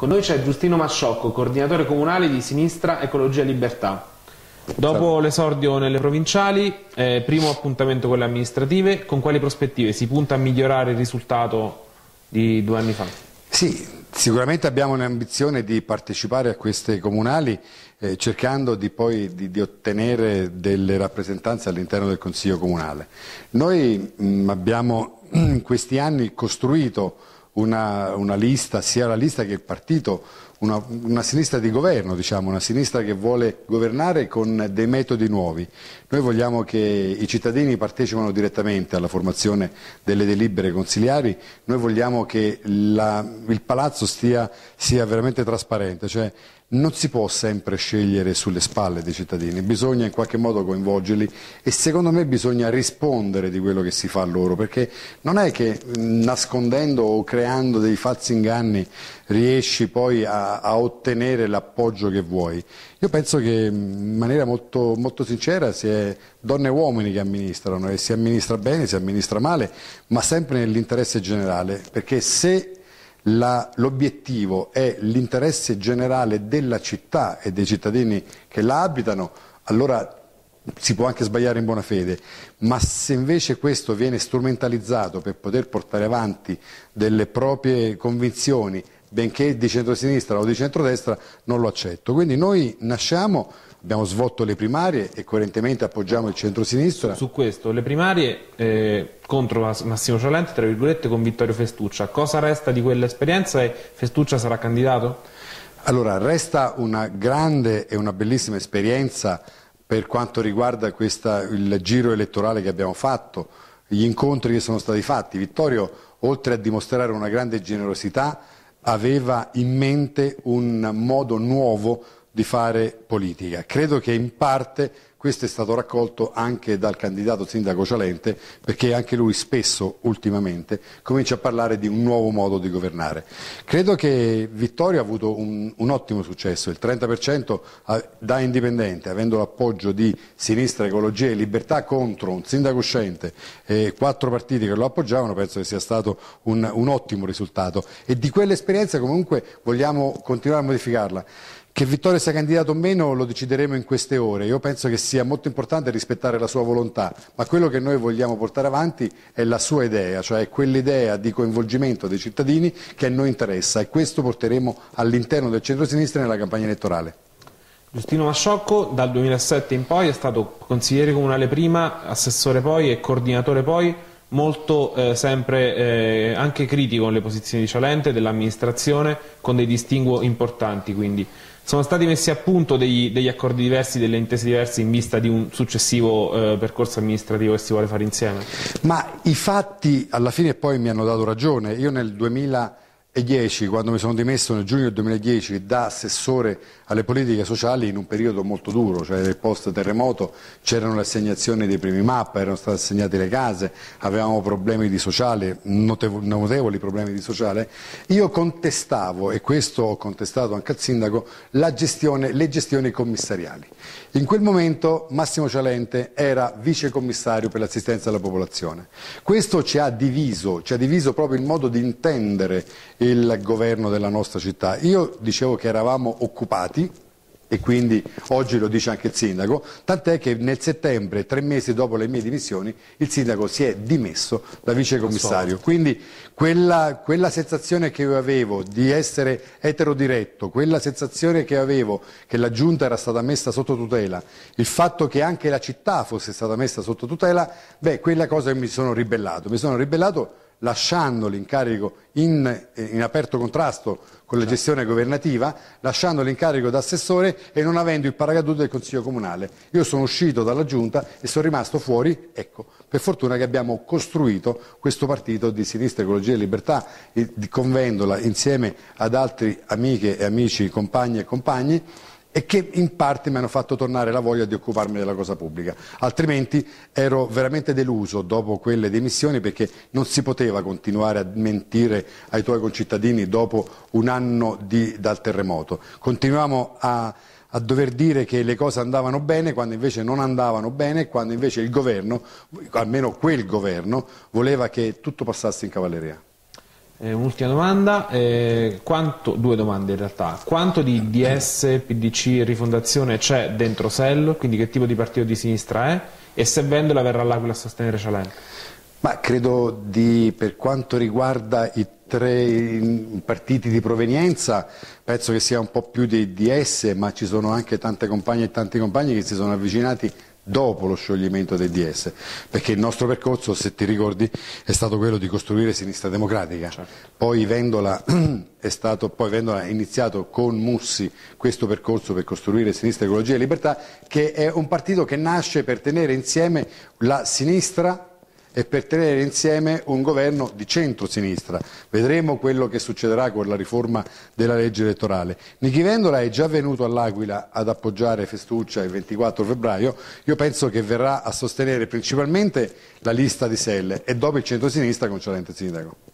Con noi c'è Giustino Masciocco, coordinatore comunale di Sinistra Ecologia Libertà. Dopo l'esordio nelle provinciali, eh, primo appuntamento con le amministrative, con quali prospettive si punta a migliorare il risultato di due anni fa? Sì, sicuramente abbiamo un'ambizione di partecipare a queste comunali eh, cercando di poi di, di ottenere delle rappresentanze all'interno del Consiglio Comunale. Noi mh, mm, abbiamo in questi anni costruito una, una, lista, sia la lista che il partito, una, una sinistra di governo, diciamo, una sinistra che vuole governare con dei metodi nuovi. Noi vogliamo che i cittadini partecipano direttamente alla formazione delle delibere consiliari, noi vogliamo che la, il palazzo stia, sia veramente trasparente, cioè non si può sempre scegliere sulle spalle dei cittadini, bisogna in qualche modo coinvolgerli e secondo me bisogna rispondere di quello che si fa a loro, perché non è che nascondendo o creando dei falsi inganni riesci poi a, a ottenere l'appoggio che vuoi. Io penso che in maniera molto, molto sincera si è donne e uomini che amministrano e si amministra bene, si amministra male, ma sempre nell'interesse generale, perché se l'obiettivo è l'interesse generale della città e dei cittadini che la abitano, allora si può anche sbagliare in buona fede, ma se invece questo viene strumentalizzato per poter portare avanti delle proprie convinzioni benché di centrosinistra o di centrodestra, non lo accetto. Quindi noi nasciamo, abbiamo svolto le primarie e coerentemente appoggiamo il centrosinistra. Su questo, le primarie eh, contro Massimo Cialenti, tra virgolette, con Vittorio Festuccia. Cosa resta di quell'esperienza e Festuccia sarà candidato? Allora, resta una grande e una bellissima esperienza per quanto riguarda questa, il giro elettorale che abbiamo fatto, gli incontri che sono stati fatti. Vittorio, oltre a dimostrare una grande generosità, aveva in mente un modo nuovo di fare politica. Credo che in parte questo è stato raccolto anche dal candidato sindaco Cialente perché anche lui spesso ultimamente comincia a parlare di un nuovo modo di governare. Credo che Vittorio ha avuto un, un ottimo successo, il 30% eh, da indipendente, avendo l'appoggio di Sinistra, Ecologia e Libertà contro un sindaco uscente e quattro partiti che lo appoggiavano, penso che sia stato un, un ottimo risultato e di quell'esperienza comunque vogliamo continuare a modificarla. Che Vittorio sia candidato o meno lo decideremo in queste ore. Io penso che sia molto importante rispettare la sua volontà, ma quello che noi vogliamo portare avanti è la sua idea, cioè quell'idea di coinvolgimento dei cittadini che a noi interessa e questo porteremo all'interno del centro-sinistra nella campagna elettorale. Giustino Masciocco dal 2007 in poi è stato consigliere comunale prima, assessore poi e coordinatore poi molto eh, sempre eh, anche critico nelle posizioni di Cialente, dell'amministrazione, con dei distinguo importanti quindi. Sono stati messi a punto degli, degli, accordi diversi, delle intese diverse in vista di un successivo eh, percorso amministrativo che si vuole fare insieme? Ma i fatti alla fine poi mi hanno dato ragione. Io nel 2000 e quando mi sono dimesso nel giugno del 2010 da assessore alle politiche sociali in un periodo molto duro, cioè nel post terremoto c'erano le assegnazioni dei primi mappa, erano state assegnate le case, avevamo problemi di sociale, notevoli problemi di sociale, io contestavo, e questo ho contestato anche al sindaco, gestione, le gestioni commissariali. In quel momento Massimo Cialente era vicecommissario per l'assistenza alla popolazione. Questo ci ha diviso, ci ha diviso proprio il modo di intendere il governo della nostra città. Io dicevo che eravamo occupati e quindi oggi lo dice anche il sindaco, tant'è che nel settembre, tre mesi dopo le mie dimissioni, il sindaco si è dimesso da vicecommissario. Quindi quella, quella, sensazione che io avevo di essere eterodiretto, quella sensazione che avevo che la giunta era stata messa sotto tutela, il fatto che anche la città fosse stata messa sotto tutela, beh, quella cosa mi sono ribellato. Mi sono ribellato lasciando l'incarico in, eh, in, aperto contrasto con la certo. gestione governativa, lasciando l'incarico d'assessore e non avendo il paracadute del Consiglio Comunale. Io sono uscito dalla Giunta e sono rimasto fuori, ecco, per fortuna che abbiamo costruito questo partito di Sinistra Ecologia e Libertà, eh, di convendola insieme ad altri amiche e amici, compagni e compagni, e che in parte mi hanno fatto tornare la voglia di occuparmi della cosa pubblica. Altrimenti ero veramente deluso dopo quelle dimissioni perché non si poteva continuare a mentire ai tuoi concittadini dopo un anno di, dal terremoto. Continuiamo a, a dover dire che le cose andavano bene quando invece non andavano bene, quando invece il governo, almeno quel governo, voleva che tutto passasse in cavalleria. Eh, un'ultima domanda, eh, quanto, due domande in realtà, quanto di DS, PDC e rifondazione c'è dentro Sello, quindi che tipo di partito di sinistra è e se vendola verrà l'Aquila a sostenere Cialen? Ma credo di, per quanto riguarda i tre partiti di provenienza, penso che sia un po' più di DS, ma ci sono anche tante compagne e tanti compagni che si sono avvicinati dopo lo scioglimento del DS, perché il nostro percorso, se ti ricordi, è stato quello di costruire Sinistra Democratica. Certo. Poi, Vendola stato, poi Vendola ha iniziato con Mussi questo percorso per costruire Sinistra Ecologia e Libertà, che è un partito che nasce per tenere insieme la sinistra e per tenere insieme un governo di centro-sinistra. Vedremo quello che succederà con la riforma della legge elettorale. Nichi Vendola è già venuto all'Aquila ad appoggiare Festuccia il 24 febbraio, io penso che verrà a sostenere principalmente la lista di Selle e dopo il centro-sinistra con Cialente Sindaco.